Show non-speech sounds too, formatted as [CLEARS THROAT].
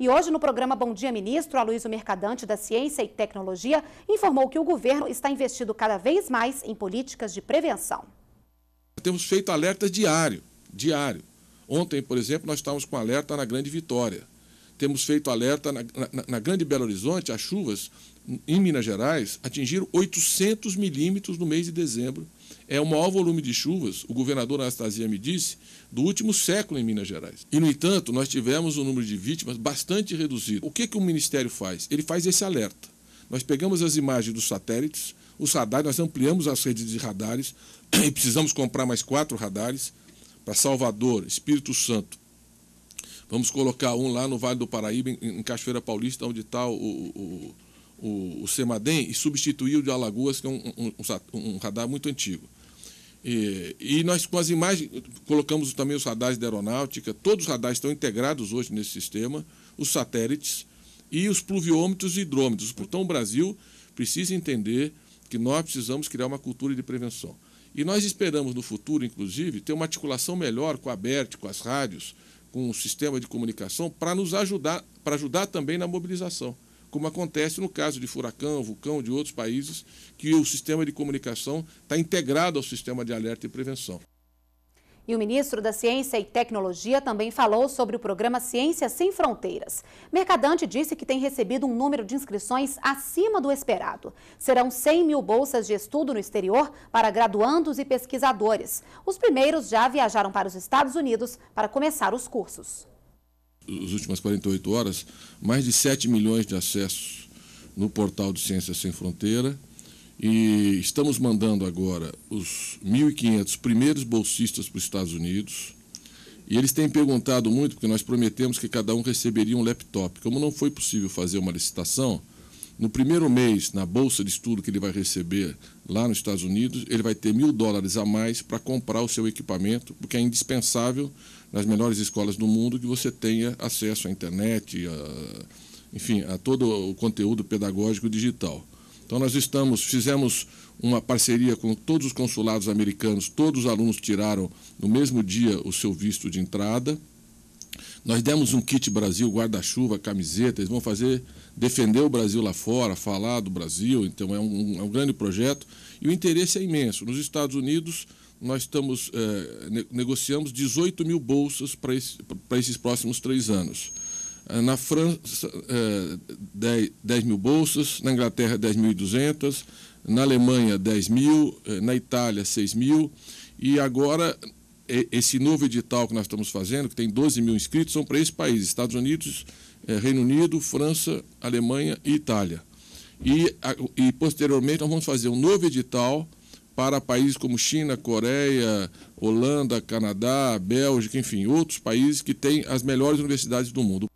E hoje, no programa Bom Dia Ministro, Aloysio Mercadante da Ciência e Tecnologia informou que o governo está investindo cada vez mais em políticas de prevenção. Temos feito alerta diário, diário. Ontem, por exemplo, nós estávamos com alerta na Grande Vitória. Temos feito alerta na, na, na Grande Belo Horizonte, as chuvas em Minas Gerais atingiram 800 milímetros no mês de dezembro é o maior volume de chuvas, o governador Anastasia me disse, do último século em Minas Gerais. E, no entanto, nós tivemos um número de vítimas bastante reduzido. O que, que o Ministério faz? Ele faz esse alerta. Nós pegamos as imagens dos satélites, os radares, nós ampliamos as redes de radares [CLEARS THROAT] e precisamos comprar mais quatro radares para Salvador, Espírito Santo. Vamos colocar um lá no Vale do Paraíba, em Cachoeira Paulista, onde está o, o, o, o Semadem, e substituir o de Alagoas, que é um, um, um radar muito antigo. E, e, nós, com as imagens, colocamos também os radares da aeronáutica, todos os radares estão integrados hoje nesse sistema, os satélites e os pluviômetros e hidrômetros. Então, o Brasil precisa entender que nós precisamos criar uma cultura de prevenção. E nós esperamos, no futuro, inclusive, ter uma articulação melhor com a BERT, com as rádios, com o sistema de comunicação, para nos ajudar, para ajudar também na mobilização como acontece no caso de furacão, vulcão, de outros países, que o sistema de comunicação está integrado ao sistema de alerta e prevenção. E o ministro da Ciência e Tecnologia também falou sobre o programa Ciência Sem Fronteiras. Mercadante disse que tem recebido um número de inscrições acima do esperado. Serão 100 mil bolsas de estudo no exterior para graduandos e pesquisadores. Os primeiros já viajaram para os Estados Unidos para começar os cursos nas últimas 48 horas, mais de 7 milhões de acessos no portal de Ciências Sem Fronteira. E estamos mandando agora os 1.500 primeiros bolsistas para os Estados Unidos. E eles têm perguntado muito, porque nós prometemos que cada um receberia um laptop. Como não foi possível fazer uma licitação, no primeiro mês, na bolsa de estudo que ele vai receber lá nos Estados Unidos, ele vai ter mil dólares a mais para comprar o seu equipamento, porque é indispensável nas melhores escolas do mundo que você tenha acesso à internet, a, enfim, a todo o conteúdo pedagógico digital. Então nós estamos, fizemos uma parceria com todos os consulados americanos, todos os alunos tiraram no mesmo dia o seu visto de entrada, nós demos um kit Brasil, guarda-chuva, camiseta, eles vão fazer, defender o Brasil lá fora, falar do Brasil, então é um, é um grande projeto e o interesse é imenso. Nos Estados Unidos, nós estamos, eh, negociamos 18 mil bolsas para esse, esses próximos três anos. Eh, na França, 10, eh, 10 mil bolsas, na Inglaterra, 10.200, na Alemanha, 10 mil, na Itália, 6 mil. E agora esse novo edital que nós estamos fazendo, que tem 12 mil inscritos, são para esses países Estados Unidos, eh, Reino Unido, França, Alemanha e Itália. E, e posteriormente, nós vamos fazer um novo edital para países como China, Coreia, Holanda, Canadá, Bélgica, enfim, outros países que têm as melhores universidades do mundo.